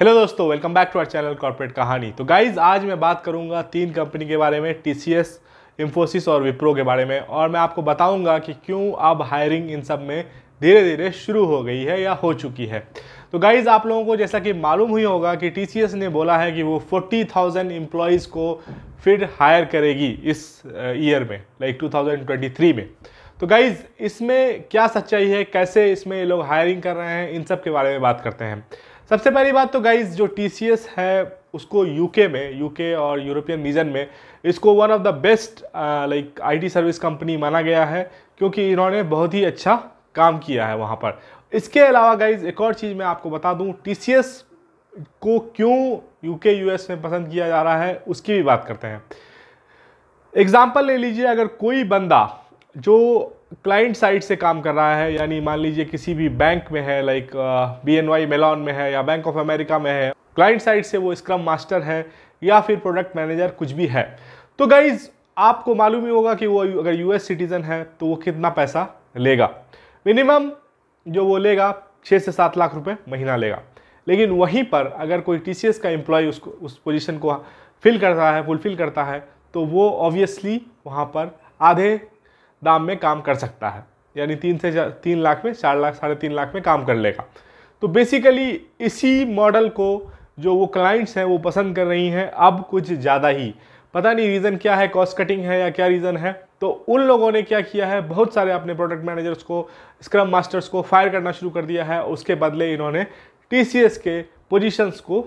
hello दोस्तों welcome back to our channel corporate Kahani तो guys आज मैं बात करूंगा तीन कंपनी के बारे में टी सी एस और विप्रो के बारे में और मैं आपको बताऊंगा कि क्यों अब हायरिंग इन सब में धीरे धीरे शुरू हो गई है या हो चुकी है तो गाइज़ आप लोगों को जैसा कि मालूम ही होगा कि टी सी एस ने बोला है कि वो फोर्टी थाउजेंड इम्प्लॉयज़ को फिर हायर करेगी इस ईयर uh, में like two thousand twenty three में तो गाइज़ इसमें क्या सच्चाई है कैसे इसमें लोग हायरिंग कर रहे हैं इन सब के बारे में बात करते हैं सबसे पहली बात तो गाइज जो टी है उसको यूके में यूके और यूरोपियन रीजन में इसको one of the best like IT service company माना गया है क्योंकि इन्होंने बहुत ही अच्छा काम किया है वहाँ पर इसके अलावा गाइज एक और चीज़ मैं आपको बता दूँ टी को क्यों यूके यूएस में पसंद किया जा रहा है उसकी भी बात करते हैं एग्जाम्पल ले लीजिए अगर कोई बंदा जो क्लाइंट साइड से काम कर रहा है यानी मान लीजिए किसी भी बैंक में है like B N Y Mellon में है या बैंक ऑफ अमेरिका में है क्लाइंट साइड से वो स्क्रम मास्टर है या फिर प्रोडक्ट मैनेजर कुछ भी है तो गाइज आपको मालूम ही होगा कि वो अगर यूएस सिटीज़न है तो वो कितना पैसा लेगा मिनिमम जो वो लेगा छः से सात लाख रुपए महीना लेगा लेकिन वहीं पर अगर कोई टी का एम्प्लॉय उसको उस पोजीशन को फिल करता है फुलफिल करता है तो वो ऑब्वियसली वहाँ पर आधे दाम में काम कर सकता है यानी तीन से तीन लाख में चार लाख साढ़े तीन लाख में काम कर लेगा तो बेसिकली इसी मॉडल को जो वो क्लाइंट्स हैं वो पसंद कर रही हैं अब कुछ ज़्यादा ही पता नहीं रीज़न क्या है कॉस्ट कटिंग है या क्या रीज़न है तो उन लोगों ने क्या किया है बहुत सारे अपने प्रोडक्ट मैनेजर्स को स्क्रम मास्टर्स को फायर करना शुरू कर दिया है उसके बदले इन्होंने टी के पोजिशंस को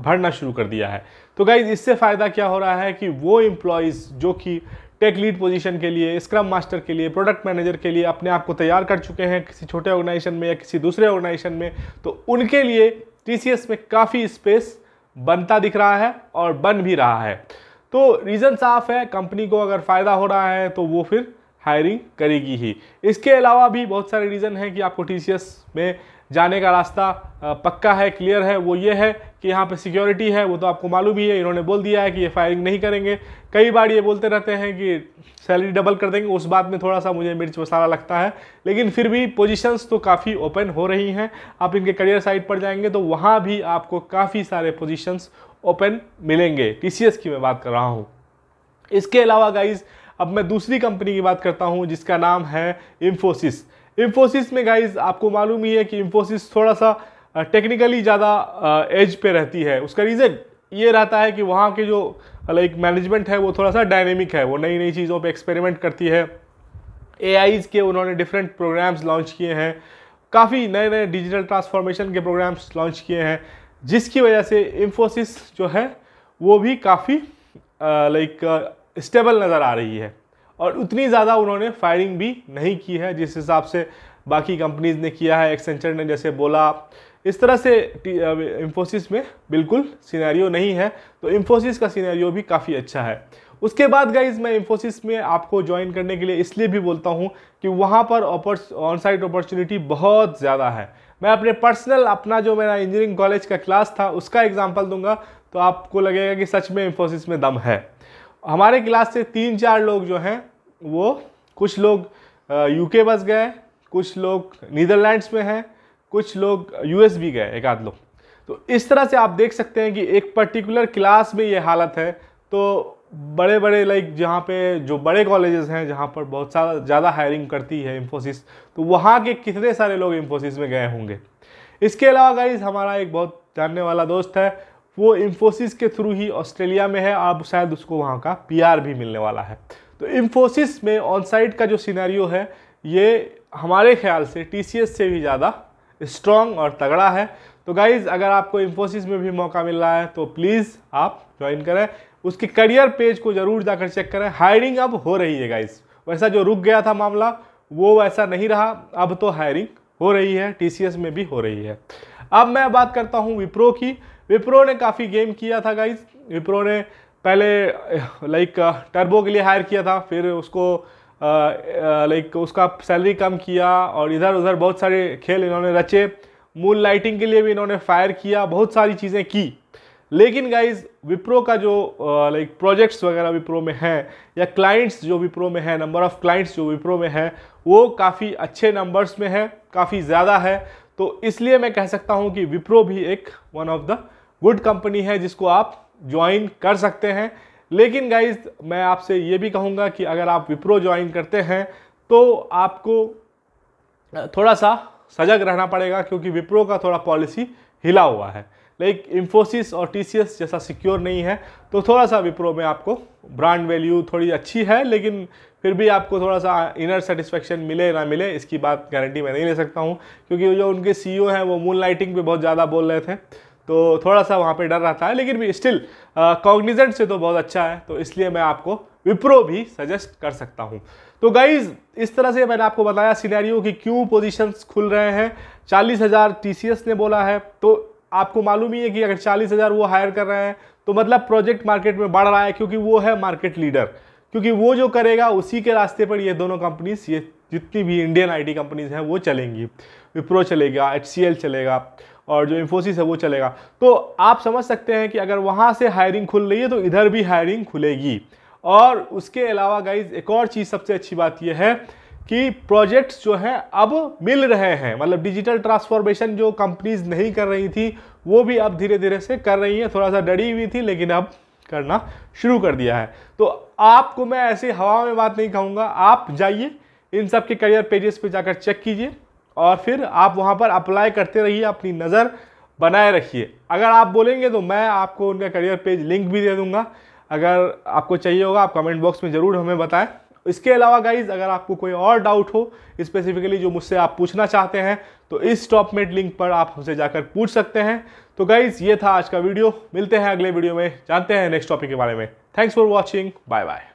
भरना शुरू कर दिया है तो गाइज इससे फ़ायदा क्या हो रहा है कि वो एम्प्लॉयज़ जो कि टेक लीड पोजीशन के लिए स्क्रम मास्टर के लिए प्रोडक्ट मैनेजर के लिए अपने आप को तैयार कर चुके हैं किसी छोटे ऑर्गेनाइजेशन में या किसी दूसरे ऑर्गेनाइजेशन में तो उनके लिए टी में काफ़ी स्पेस बनता दिख रहा है और बन भी रहा है तो रीज़न साफ है कंपनी को अगर फ़ायदा हो रहा है तो वो फिर हायरिंग करेगी ही इसके अलावा भी बहुत सारे रीज़न हैं कि आपको टी में जाने का रास्ता पक्का है क्लियर है वो ये है कि यहाँ पे सिक्योरिटी है वो तो आपको मालूम ही है इन्होंने बोल दिया है कि ये फायरिंग नहीं करेंगे कई बार ये बोलते रहते हैं कि सैलरी डबल कर देंगे उस बात में थोड़ा सा मुझे मिर्च मसाला लगता है लेकिन फिर भी पोजीशंस तो काफ़ी ओपन हो रही हैं आप इनके करियर साइट पर जाएंगे तो वहाँ भी आपको काफ़ी सारे पोजिशंस ओपन मिलेंगे टी की मैं बात कर रहा हूँ इसके अलावा गाइज़ अब मैं दूसरी कंपनी की बात करता हूँ जिसका नाम है इन्फोसिस इन्फोसिस में गाइज आपको मालूम ही है कि इन्फोसिस थोड़ा सा टेक्निकली ज़्यादा एज पे रहती है उसका रीज़न ये रहता है कि वहाँ के जो लाइक मैनेजमेंट है वो थोड़ा सा डायनेमिक है वो नई नई चीज़ों पे एक्सपेरिमेंट करती है ए के उन्होंने डिफरेंट प्रोग्राम्स लॉन्च किए हैं काफ़ी नए नए डिजिटल ट्रांसफॉर्मेशन के प्रोग्राम्स लॉन्च किए हैं जिसकी वजह से इन्फोसिस जो है वो भी काफ़ी लाइक स्टेबल नज़र आ रही है और उतनी ज़्यादा उन्होंने फायरिंग भी नहीं की है जिस हिसाब से बाकी कंपनीज ने किया है एक्सेंचर ने जैसे बोला इस तरह से इंफोसिस में बिल्कुल सीनारियो नहीं है तो इन्फोसिस का सीनारियो भी काफ़ी अच्छा है उसके बाद गाइज मैं इंफोसिस में आपको ज्वाइन करने के लिए इसलिए भी बोलता हूँ कि वहाँ पर ऑन साइट अपॉर्चुनिटी बहुत ज़्यादा है मैं अपने पर्सनल अपना जो मेरा इंजीनियरिंग कॉलेज का क्लास था उसका एग्जाम्पल दूंगा तो आपको लगेगा कि सच में इंफोसिस में दम है हमारे क्लास से तीन चार लोग जो हैं वो कुछ लोग यूके बस गए कुछ लोग नीदरलैंड्स में हैं कुछ लोग यूएस भी गए एक आध लोग तो इस तरह से आप देख सकते हैं कि एक पर्टिकुलर क्लास में ये हालत है तो बड़े बड़े लाइक जहाँ पे जो बड़े कॉलेजेस हैं जहाँ पर बहुत सारा ज़्यादा हायरिंग करती है इंफोसिस तो वहाँ के कितने सारे लोग इंफोसिस में गए होंगे इसके अलावा गाइज हमारा एक बहुत जानने वाला दोस्त है वो इंफोसिस के थ्रू ही ऑस्ट्रेलिया में है आप शायद उसको वहाँ का पीआर भी मिलने वाला है तो इंफोसिस में ऑन साइट का जो सिनेरियो है ये हमारे ख्याल से टी से भी ज़्यादा स्ट्रॉन्ग और तगड़ा है तो गाइज़ अगर आपको इन्फोसिस में भी मौका मिल रहा है तो प्लीज़ आप ज्वाइन करें उसके करियर पेज को ज़रूर जाकर चेक करें हायरिंग अब हो रही है गाइज़ वैसा जो रुक गया था मामला वो वैसा नहीं रहा अब तो हायरिंग हो रही है टी में भी हो रही है अब मैं बात करता हूँ विप्रो की विप्रो ने काफ़ी गेम किया था गाइज विप्रो ने पहले लाइक टर्बो के लिए हायर किया था फिर उसको लाइक उसका सैलरी कम किया और इधर उधर बहुत सारे खेल इन्होंने रचे मून लाइटिंग के लिए भी इन्होंने फायर किया बहुत सारी चीज़ें की लेकिन गाइज विप्रो का जो लाइक प्रोजेक्ट्स वगैरह विप्रो में हैं या क्लाइंट्स जो विप्रो में है नंबर ऑफ़ क्लाइंट्स जो विप्रो में है वो काफ़ी अच्छे नंबर्स में है काफ़ी ज़्यादा है तो इसलिए मैं कह सकता हूँ कि विप्रो भी एक one of the good company है जिसको आप ज्वाइन कर सकते हैं लेकिन गाइज मैं आपसे ये भी कहूँगा कि अगर आप विप्रो ज्वाइन करते हैं तो आपको थोड़ा सा सजग रहना पड़ेगा क्योंकि विप्रो का थोड़ा पॉलिसी हिला हुआ है लाइक इन्फोसिस और टी जैसा सिक्योर नहीं है तो थोड़ा सा विप्रो में आपको ब्रांड वैल्यू थोड़ी अच्छी है लेकिन फिर भी आपको थोड़ा सा इनर सेटिस्फेक्शन मिले ना मिले इसकी बात गारंटी मैं नहीं ले सकता हूँ क्योंकि जो उनके सी हैं वो मून लाइटिंग पर बहुत ज़्यादा बोल रहे थे तो थोड़ा सा वहाँ पे डर रहता है लेकिन भी स्टिल कॉग्निजेंट से तो बहुत अच्छा है तो इसलिए मैं आपको विप्रो भी सजेस्ट कर सकता हूँ तो गाइज इस तरह से मैंने आपको बताया सीनैरियो कि क्यों पोजीशंस खुल रहे हैं चालीस हज़ार टी ने बोला है तो आपको मालूम ही है कि अगर चालीस हज़ार वो हायर कर रहे हैं तो मतलब प्रोजेक्ट मार्केट में बढ़ रहा है क्योंकि वो है मार्केट लीडर क्योंकि वो जो करेगा उसी के रास्ते पर ये दोनों कंपनीज ये जितनी भी इंडियन आईटी कंपनीज हैं वो चलेंगी विप्रो चलेगा एच चलेगा और जो इन्फोसिस है वो चलेगा तो आप समझ सकते हैं कि अगर वहाँ से हायरिंग खुल रही है तो इधर भी हायरिंग खुलेगी और उसके अलावा गाइज एक और चीज़ सबसे अच्छी बात यह है कि प्रोजेक्ट्स जो हैं अब मिल रहे हैं मतलब डिजिटल ट्रांसफॉर्मेशन जो कंपनीज नहीं कर रही थी वो भी अब धीरे धीरे से कर रही हैं थोड़ा सा डरी हुई थी लेकिन अब करना शुरू कर दिया है तो आपको मैं ऐसे हवा में बात नहीं कहूँगा आप जाइए इन सब के करियर पेजेस पे जाकर चेक कीजिए और फिर आप वहाँ पर अप्लाई करते रहिए अपनी नज़र बनाए रखिए अगर आप बोलेंगे तो मैं आपको उनका करियर पेज लिंक भी दे दूँगा अगर आपको चाहिए होगा आप कमेंट बॉक्स में ज़रूर हमें बताएं इसके अलावा गाइज अगर आपको कोई और डाउट हो स्पेसिफिकली जो मुझसे आप पूछना चाहते हैं तो इस टॉप मेट लिंक पर आप हमसे जाकर पूछ सकते हैं तो गाइज ये था आज का वीडियो मिलते हैं अगले वीडियो में जानते हैं नेक्स्ट टॉपिक के बारे में thanks for watching bye bye